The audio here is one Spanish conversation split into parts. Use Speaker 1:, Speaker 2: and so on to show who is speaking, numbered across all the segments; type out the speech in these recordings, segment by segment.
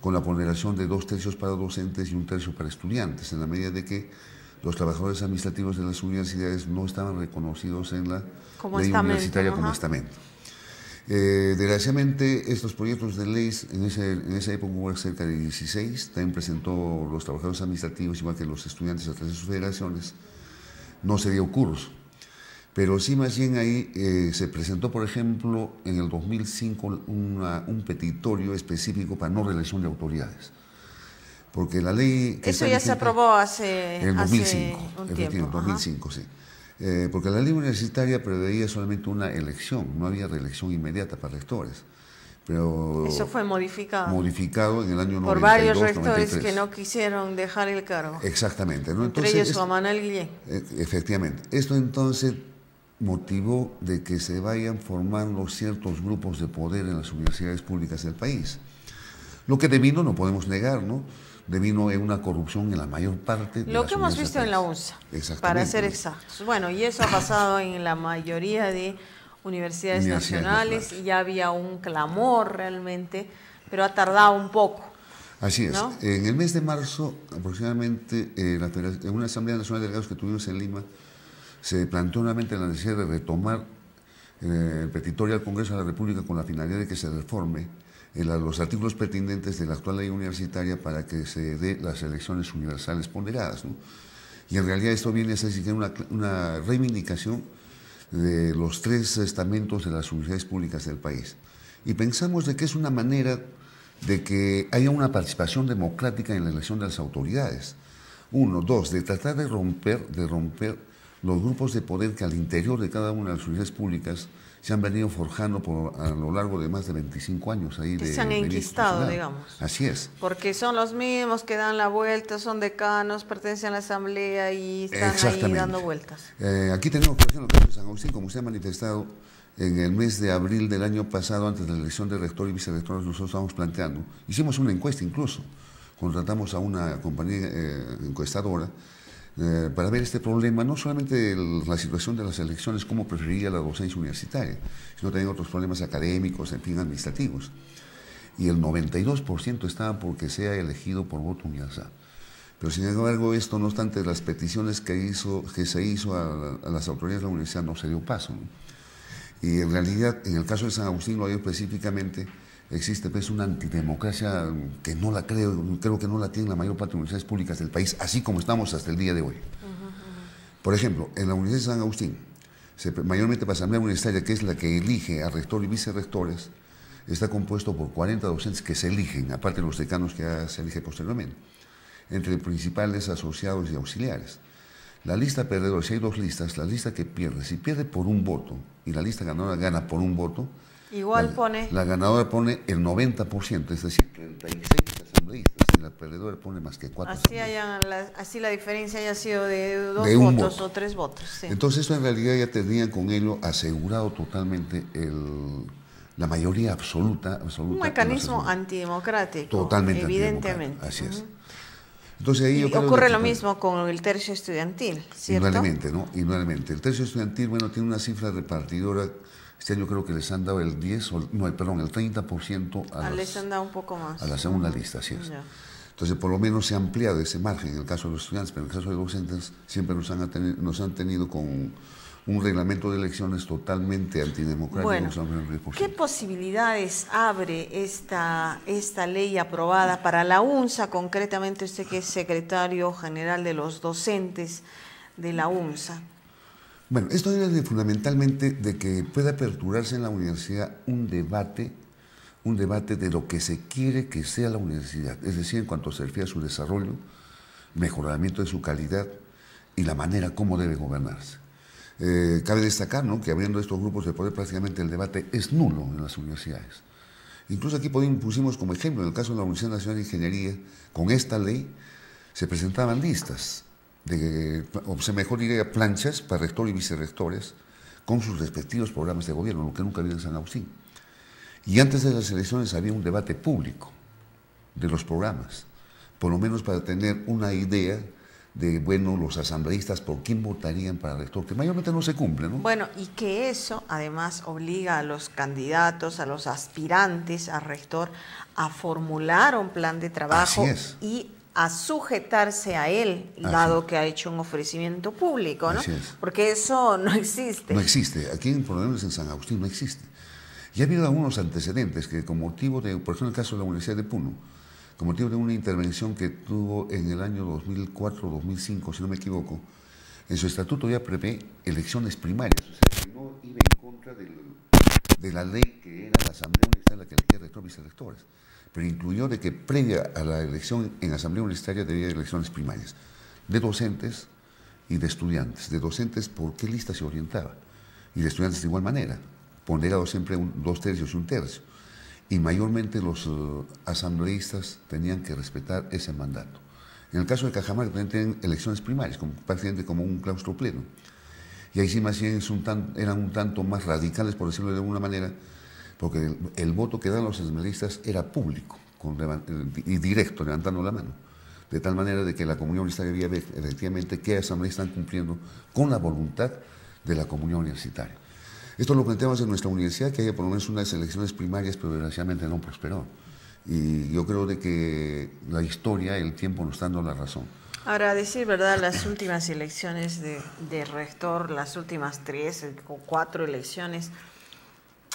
Speaker 1: con la ponderación de dos tercios para docentes y un tercio para estudiantes, en la medida de que los trabajadores administrativos de las universidades no estaban reconocidos en la ley universitaria como estamento. Eh, desgraciadamente, estos proyectos de ley, en, esa época hubo cerca de 16, también presentó los trabajadores administrativos, igual que los estudiantes a través de sus federaciones, no se dio curso. Pero sí, más bien ahí eh, se presentó, por ejemplo, en el 2005 un petitorio específico para no reelección de autoridades. Porque la ley... Eso ya se aprobó
Speaker 2: hace... En el 2005, en el 2005,
Speaker 1: sí. Eh, porque la ley universitaria preveía solamente una elección, no había reelección inmediata para rectores. Pero Eso
Speaker 2: fue modificado.
Speaker 1: Modificado en el año Por varios rectores que
Speaker 2: no quisieron dejar el cargo.
Speaker 1: Exactamente. ¿no? entonces, e, Efectivamente. Esto entonces motivo de que se vayan formando ciertos grupos de poder en las universidades públicas del país. Lo que devino no podemos negar, ¿no? Devino es una corrupción en la mayor parte. De Lo que hemos visto en la UNSA, para ser
Speaker 2: exactos. Bueno, y eso ha pasado en la mayoría de universidades, nacionales, y ya había un clamor realmente, pero ha tardado un poco.
Speaker 1: Así es. En el mes de marzo, aproximadamente, en, eh, en una Asamblea Nacional de Delegados que tuvimos en Lima, se planteó nuevamente la necesidad de retomar eh, el petitorio al Congreso de la República con la finalidad de que se reforme eh, los artículos pertinentes de la actual ley universitaria para que se dé las elecciones universales ponderadas. ¿no? Y en realidad esto viene a ser una, una reivindicación de los tres estamentos de las universidades públicas del país. Y pensamos de que es una manera de que haya una participación democrática en la elección de las autoridades. Uno, dos, de tratar de romper, de romper los grupos de poder que al interior de cada una de las universidades públicas se han venido forjando por, a lo largo de más de 25 años. Ahí se han enquistado, digamos. Así es.
Speaker 2: Porque son los mismos que dan la vuelta, son decanos, pertenecen a la asamblea y están ahí dando vueltas.
Speaker 1: Eh, aquí tenemos, por ejemplo, San Agustín, como se ha manifestado en el mes de abril del año pasado, antes de la elección de rector y vicerector nosotros estábamos planteando, hicimos una encuesta incluso, contratamos a una compañía eh, encuestadora, eh, para ver este problema, no solamente la situación de las elecciones, cómo preferiría la docencia universitaria, sino también otros problemas académicos, en fin, administrativos. Y el 92% estaba porque sea elegido por voto universal. Pero sin embargo, esto no obstante, las peticiones que, hizo, que se hizo a, las autoridades de la universidad no se dio paso. Y en realidad, en el caso de San Agustín, lo digo específicamente, existe pues una antidemocracia que no la creo, creo que no la tiene la mayor parte de las universidades públicas del país, así como estamos hasta el día de hoy. Por ejemplo, en la Universidad de San Agustín, se, mayormente para Asamblea Universitaria, que es la que elige a rector y vicerrectores, está compuesto por 40 docentes que se eligen, aparte los decanos que se elige posteriormente, entre principales asociados y auxiliares. La lista perdedora, si hay dos listas, la lista que pierde, si pierde por un voto y la lista ganadora gana por un voto,
Speaker 2: Igual pone. La
Speaker 1: ganadora pone el 90%, es decir, 36 asambleístas, y la perdedora pone más que 4. Así,
Speaker 2: haya, la, así la diferencia haya sido de dos votos o tres votos. Entonces,
Speaker 1: eso en realidad ya tenían con ello asegurado totalmente el, la mayoría absoluta. absoluta Un mecanismo
Speaker 2: antidemocrático. Totalmente. Evidentemente. así es.
Speaker 1: Entonces ahí ocurre lo mismo
Speaker 2: con el tercio estudiantil, ¿cierto?
Speaker 1: ¿no? Indudablemente. El tercio estudiantil, bueno, tiene una cifra repartidora. Este año creo que les han dado el 10, o, no, perdón, el 30% a, ah, les han
Speaker 2: dado un poco más. A la segunda lista, sí.
Speaker 1: Entonces, por lo menos se ha ampliado ese margen en el caso de los estudiantes, pero en el caso de los docentes siempre nos han tenido con un reglamento de elecciones totalmente antidemocrático. ¿Qué
Speaker 2: posibilidades abre esta, esta ley aprobada para la UNSA, concretamente usted que es secretario general de los docentes de la UNSA?
Speaker 1: Bueno, esto viene fundamentalmente de que pueda aperturarse en la universidad un debate un debate de lo que se quiere que sea la universidad, es decir, en cuanto se refiere a su desarrollo, mejoramiento de su calidad y la manera como debe gobernarse. Eh, cabe destacar ¿no? que abriendo estos grupos de poder prácticamente el debate es nulo en las universidades. Incluso aquí pusimos como ejemplo, en el caso de la Universidad Nacional de Ingeniería, con esta ley se presentaban listas, de, o se mejor diría planchas para rector y vicerrectores, con sus respectivos programas de gobierno, lo que nunca había en San Agustín. Y antes de las elecciones había un debate público de los programas, por lo menos para tener una idea de, bueno, los asambleístas, ¿por quién votarían para rector? Que mayormente no se cumple, ¿no?
Speaker 2: Bueno, y que eso además obliga a los candidatos, a los aspirantes a rector, a formular un plan de trabajo y a sujetarse a él, dado que ha hecho un ofrecimiento público, ¿no? Porque eso no existe.
Speaker 1: No existe. Aquí en, por en San Agustín no existe. Y ha habido algunos antecedentes que con motivo de, por ejemplo, el caso de la Universidad de Puno, como motivo de una intervención que tuvo en el año 2004-2005, si no me equivoco, en su estatuto ya prevé elecciones primarias, o sea, que no iba en contra de la ley que era la Asamblea Universitaria la que elegía rector electores, pero incluyó de que previa a la elección en Asamblea Universitaria debía haber elecciones primarias de docentes y de estudiantes. De docentes, ¿por qué lista se orientaba? Y de estudiantes de igual manera, ponderado siempre dos tercios y un tercio y mayormente los eh, asambleístas tenían que respetar ese mandato. En el caso de Cajamarca también tienen elecciones primarias, como, como un claustro pleno. Y ahí sí más bien eran un tanto más radicales, por decirlo de alguna manera, porque el, voto que dan los asambleístas era público eh, y directo, levantando la mano. De tal manera de que la comunidad universitaria debía ver efectivamente qué asambleístas están cumpliendo con la voluntad de la comunidad universitaria. Esto lo planteamos en nuestra universidad, que haya por lo menos unas elecciones primarias, pero desgraciadamente no prosperó. Y yo creo de que la historia, el tiempo nos está dando la razón.
Speaker 2: Ahora, decir verdad, las últimas elecciones de, rector, las últimas tres o eh, cuatro elecciones,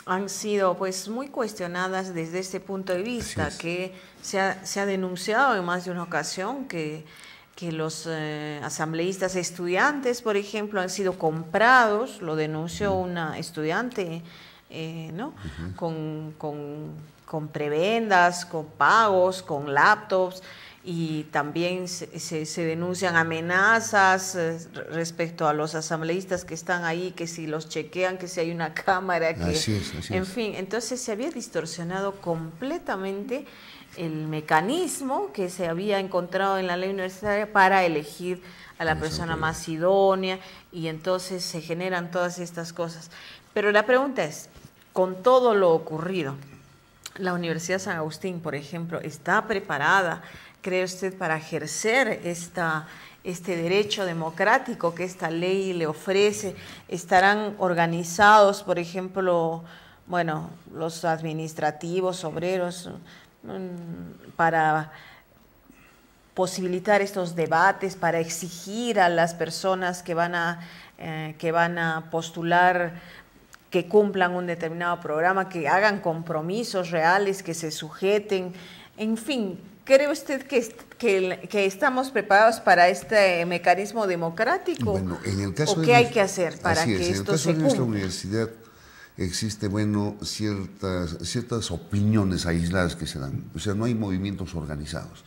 Speaker 2: han sido pues muy cuestionadas desde ese punto de vista, que se ha, se ha denunciado en más de una ocasión que que los eh, asambleístas estudiantes, por ejemplo, han sido comprados, lo denunció mm. una estudiante, eh, ¿no? con, con, prebendas, con pagos, con laptops, y también se, denuncian amenazas eh, respecto a los asambleístas que están ahí, que si los chequean, que si hay una cámara, que... Así es, así es. en fin, entonces se había distorsionado completamente el mecanismo que se había encontrado en la ley universitaria para elegir a la persona más idónea y entonces se generan todas estas cosas. Pero la pregunta es, con todo lo ocurrido, la Universidad San Agustín, por ejemplo, ¿está preparada, cree usted, para ejercer esta, este derecho democrático que esta ley le ofrece? ¿Estarán organizados, por ejemplo, bueno, los administrativos, obreros? para posibilitar estos debates, para exigir a las personas que van a, eh, que van a postular que cumplan un determinado programa, que hagan compromisos reales, que se sujeten. En fin, ¿cree usted que, que, estamos preparados para este mecanismo democrático?
Speaker 1: ¿O qué hay que hacer para que esto en nuestra universidad, existe, bueno, ciertas, ciertas opiniones aisladas que se dan. O sea, no hay movimientos organizados.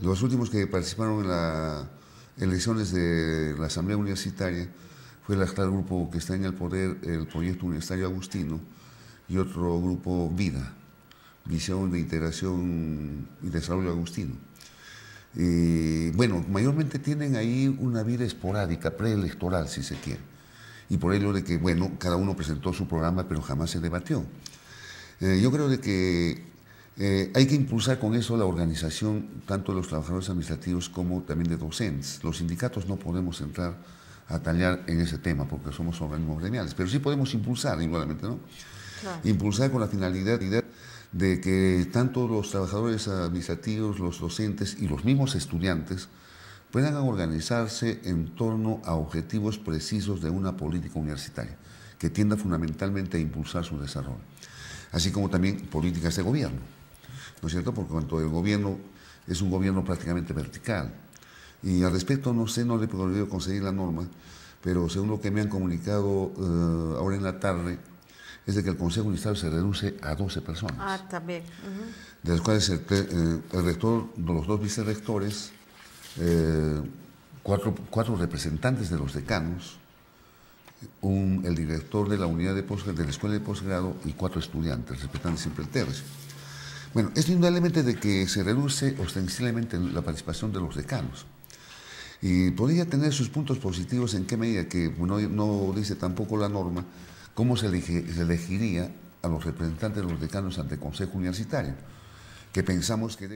Speaker 1: Los últimos que participaron en las elecciones de la Asamblea Universitaria fue el actual grupo que está en el poder, el Proyecto Universitario Agustino, y otro grupo Vida, Visión de Integración y Desarrollo Agustino. Y, eh, bueno, mayormente tienen ahí una vida esporádica, preelectoral, si se quiere y por ello de que, bueno, cada uno presentó su programa, pero jamás se debatió. Eh, yo creo de que eh, hay que impulsar con eso la organización tanto de los trabajadores administrativos como también de docentes. Los sindicatos no podemos entrar a tallar en ese tema porque somos organismos gremiales, pero sí podemos impulsar, igualmente, ¿no? Impulsar con la finalidad de que tanto los trabajadores administrativos, los docentes y los mismos estudiantes puedan organizarse en torno a objetivos precisos de una política universitaria que tienda fundamentalmente a impulsar su desarrollo, así como también políticas de gobierno, ¿no es cierto? Porque cuanto el gobierno es un gobierno prácticamente vertical. Y al respecto, no sé, no le he podido conseguir la norma, pero según lo que me han comunicado eh, ahora en la tarde, es de que el Consejo Universitario se reduce a 12 personas.
Speaker 2: Ah, también.
Speaker 1: De las cuales el, eh, el rector, los dos vicerrectores, eh, cuatro, cuatro, representantes de los decanos, un, el director de la unidad de, de la escuela de posgrado y cuatro estudiantes, respetando siempre el Bueno, es indudablemente de que se reduce ostensiblemente la participación de los decanos. Y podría tener sus puntos positivos en qué medida, que no, no dice tampoco la norma, cómo se, elegiría a los representantes de los decanos ante el Consejo Universitario, que pensamos que debe...